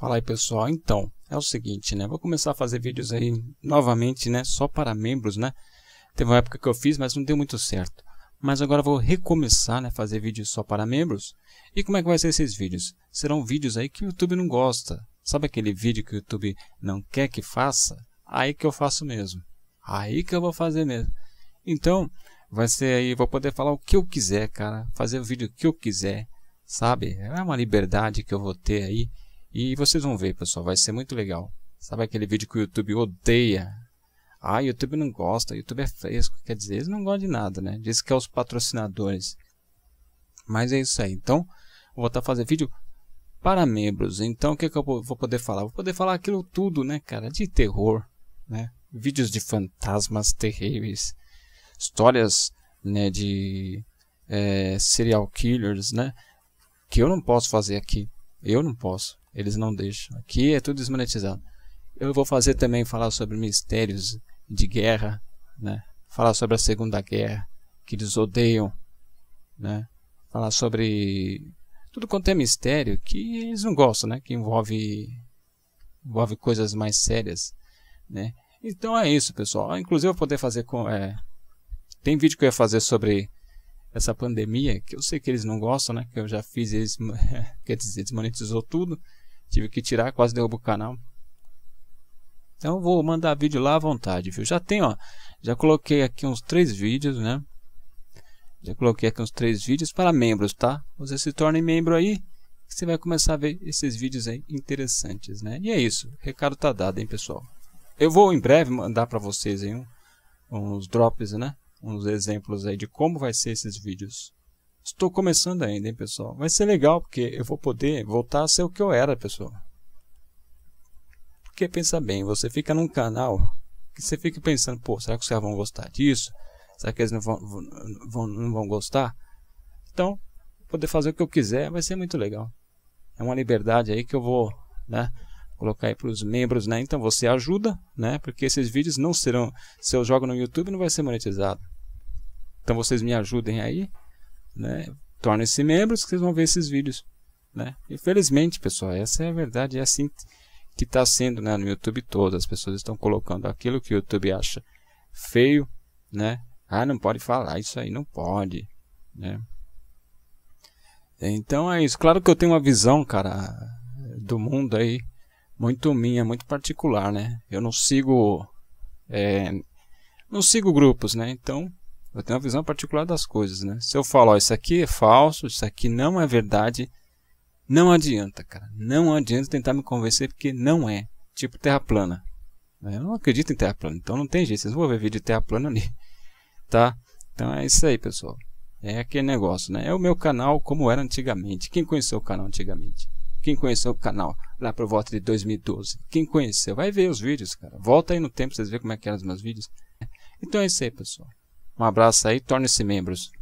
Fala aí pessoal, então, é o seguinte, né? Vou começar a fazer vídeos aí novamente, né? Só para membros, né? Teve uma época que eu fiz, mas não deu muito certo. Mas agora vou recomeçar, né? Fazer vídeos só para membros. E como é que vai ser esses vídeos? Serão vídeos aí que o YouTube não gosta. Sabe aquele vídeo que o YouTube não quer que faça? Aí que eu faço mesmo. Aí que eu vou fazer mesmo. Então, vai ser aí, vou poder falar o que eu quiser, cara. Fazer o vídeo que eu quiser, sabe? É uma liberdade que eu vou ter aí e vocês vão ver, pessoal, vai ser muito legal. Sabe aquele vídeo que o YouTube odeia? Ah, YouTube não gosta, YouTube é fresco, quer dizer, eles não gostam de nada, né? Diz que é os patrocinadores. Mas é isso aí. Então, vou estar tá fazer vídeo para membros. Então, o que, que eu vou poder falar? Vou poder falar aquilo tudo, né, cara? De terror, né? Vídeos de fantasmas terríveis, histórias, né, de é, serial killers, né? Que eu não posso fazer aqui. Eu não posso. Eles não deixam. Aqui é tudo desmonetizado. Eu vou fazer também falar sobre mistérios de guerra, né? Falar sobre a Segunda Guerra, que eles odeiam, né? Falar sobre tudo quanto é mistério que eles não gostam, né? Que envolve envolve coisas mais sérias, né? Então é isso, pessoal. Ah, inclusive eu vou poder fazer com é... tem vídeo que eu ia fazer sobre essa pandemia que eu sei que eles não gostam, né? Que eu já fiz eles quer dizer desmonetizou tudo. Tive que tirar, quase derrubou o canal. Então vou mandar vídeo lá à vontade, viu? Já tem, ó. Já coloquei aqui uns três vídeos, né? Já coloquei aqui uns três vídeos para membros, tá? Você se torne membro aí, você vai começar a ver esses vídeos aí interessantes, né? E é isso, o recado tá dado, hein, pessoal? Eu vou em breve mandar para vocês aí um, uns drops, né? Uns exemplos aí de como vai ser esses vídeos. Estou começando ainda, hein, pessoal? Vai ser legal, porque eu vou poder voltar a ser o que eu era, pessoal. Porque, pensa bem, você fica num canal que você fica pensando, pô, será que os caras vão gostar disso? Será que eles não vão, vão, não vão gostar? Então, poder fazer o que eu quiser vai ser muito legal. É uma liberdade aí que eu vou, né? colocar aí para os membros, né? Então você ajuda, né? Porque esses vídeos não serão, se eu jogo no YouTube, não vai ser monetizado. Então vocês me ajudem aí né? Tornem-se membros que vocês vão ver esses vídeos, né? Infelizmente, pessoal, essa é a verdade, é assim que está sendo, né, no YouTube todo. As pessoas estão colocando aquilo que o YouTube acha feio, né? Ah, não pode falar isso aí, não pode, né? Então é isso. Claro que eu tenho uma visão, cara, do mundo aí muito minha, muito particular, né? Eu não sigo é, não sigo grupos, né? Então eu tenho uma visão particular das coisas, né? Se eu falo, ó, isso aqui é falso, isso aqui não é verdade, não adianta, cara. Não adianta tentar me convencer porque não é. Tipo terra plana. Né? Eu não acredito em terra plana, então não tem jeito. Vocês vão ver vídeo de terra plana ali, tá? Então é isso aí, pessoal. É aquele negócio, né? É o meu canal como era antigamente. Quem conheceu o canal antigamente? Quem conheceu o canal lá por volta de 2012? Quem conheceu? Vai ver os vídeos, cara. Volta aí no tempo, vocês verem como é que eram os meus vídeos. Então é isso aí, pessoal. Um abraço aí, torne-se membros.